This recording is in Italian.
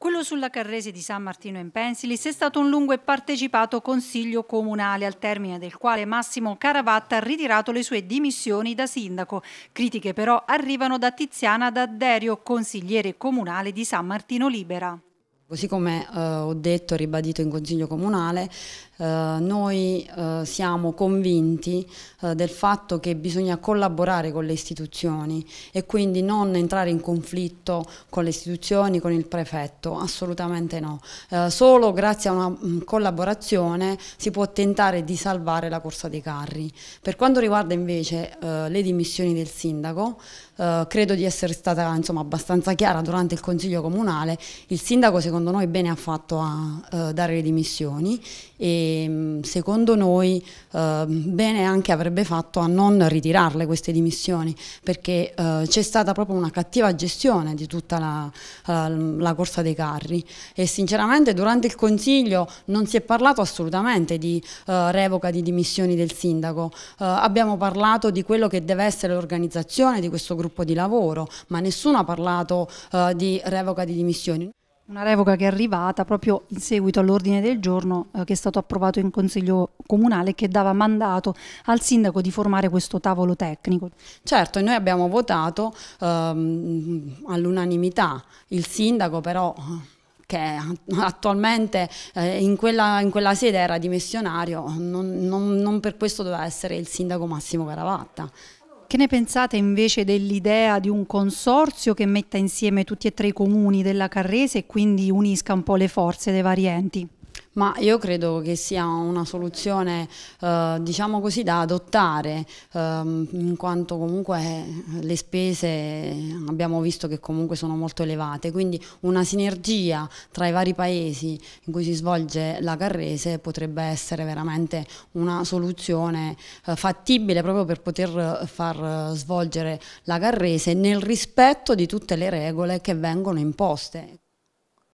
Quello sulla Carrese di San Martino in Pensilis è stato un lungo e partecipato consiglio comunale, al termine del quale Massimo Caravatta ha ritirato le sue dimissioni da sindaco. Critiche però arrivano da Tiziana D'Adderio, consigliere comunale di San Martino Libera. Così come eh, ho detto e ribadito in Consiglio Comunale, eh, noi eh, siamo convinti eh, del fatto che bisogna collaborare con le istituzioni e quindi non entrare in conflitto con le istituzioni, con il prefetto, assolutamente no. Eh, solo grazie a una mh, mm, collaborazione si può tentare di salvare la corsa dei carri. Per quanto riguarda invece eh, le dimissioni del sindaco, eh, credo di essere stata insomma, abbastanza chiara durante il Consiglio Comunale, il sindaco secondo noi bene ha fatto a eh, dare le dimissioni e mm, secondo noi eh, bene anche avrebbe fatto a non ritirarle queste dimissioni perché eh, c'è stata proprio una cattiva gestione di tutta la, la, la corsa dei carri e sinceramente durante il Consiglio non si è parlato assolutamente di uh, revoca di dimissioni del sindaco, uh, abbiamo parlato di quello che deve essere l'organizzazione di questo gruppo gruppo di lavoro, ma nessuno ha parlato eh, di revoca di dimissioni. Una revoca che è arrivata proprio in seguito all'ordine del giorno eh, che è stato approvato in Consiglio Comunale che dava mandato al sindaco di formare questo tavolo tecnico. Certo, noi abbiamo votato ehm, all'unanimità, il sindaco però che attualmente eh, in, quella, in, quella, sede era dimissionario, non, non, non per questo doveva essere il sindaco Massimo Caravatta. Che ne pensate invece dell'idea di un consorzio che metta insieme tutti e tre i comuni della Carrese e quindi unisca un po' le forze dei vari enti? Ma io credo che sia una soluzione, eh, diciamo così, da adottare, ehm, in quanto comunque eh, le spese abbiamo visto che comunque sono molto elevate, quindi una sinergia tra i vari paesi in cui si svolge la Carrese potrebbe essere veramente una soluzione eh, fattibile proprio per poter far eh, svolgere la Carrese nel rispetto di tutte le regole che vengono imposte.